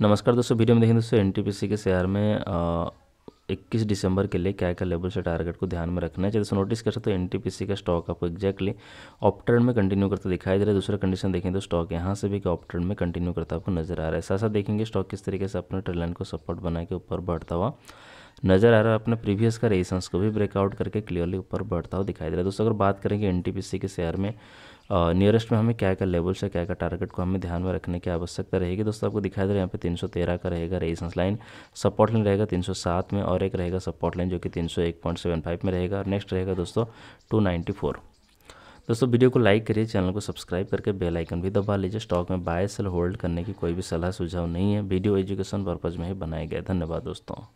नमस्कार दोस्तों वीडियो में देखें दोस्तों एन के शेयर में आ, 21 दिसंबर के लिए क्या क्या लेवल से टारगेट को ध्यान में रखना है जैसे नोटिस कर सकते हो एनटीपीसी का स्टॉक आपको एक्जैक्टली ऑप में कंटिन्यू करता दिखाई दे रहा है दूसरा कंडीशन देखें तो स्टॉक यहाँ से भी ऑप में कंटिन्यू करता आपको नजर आ रहा है साथ साथ देखेंगे स्टॉक किस तरीके से अपने ट्रेड लाइन को सपोर्ट बना के ऊपर बढ़ता हुआ नज़र आ रहा है अपने प्रीवियस का रेजिस्टेंस को भी ब्रेकआउट करके क्लियरली ऊपर बढ़ता हुआ दिखाई दे रहा है दोस्तों अगर बात करेंगे एन के शेयर में नियरेस्ट में हमें क्या क्या लेवल से क्या क्या टारगेट को हमें ध्यान में रखने की आवश्यकता रहेगी दोस्तों आपको दिखाई दे रहा है यहाँ पे 313 का रहेगा रेजिस्टेंस लाइन सपोर्ट लाइन रहेगा 307 में और एक रहेगा सपोर्ट लाइन जो कि 301.75 में रहेगा और नेक्स्ट रहेगा दोस्तों 294 दोस्तों वीडियो को लाइक करिए चैनल को सब्सक्राइब करके बेल आइकन भी दबा लीजिए स्टॉक में बाय सेल होल्ड करने की कोई भी सलाह सुझाव नहीं है वीडियो एजुकेशन पर्पज़ में ही बनाया गया धन्यवाद दोस्तों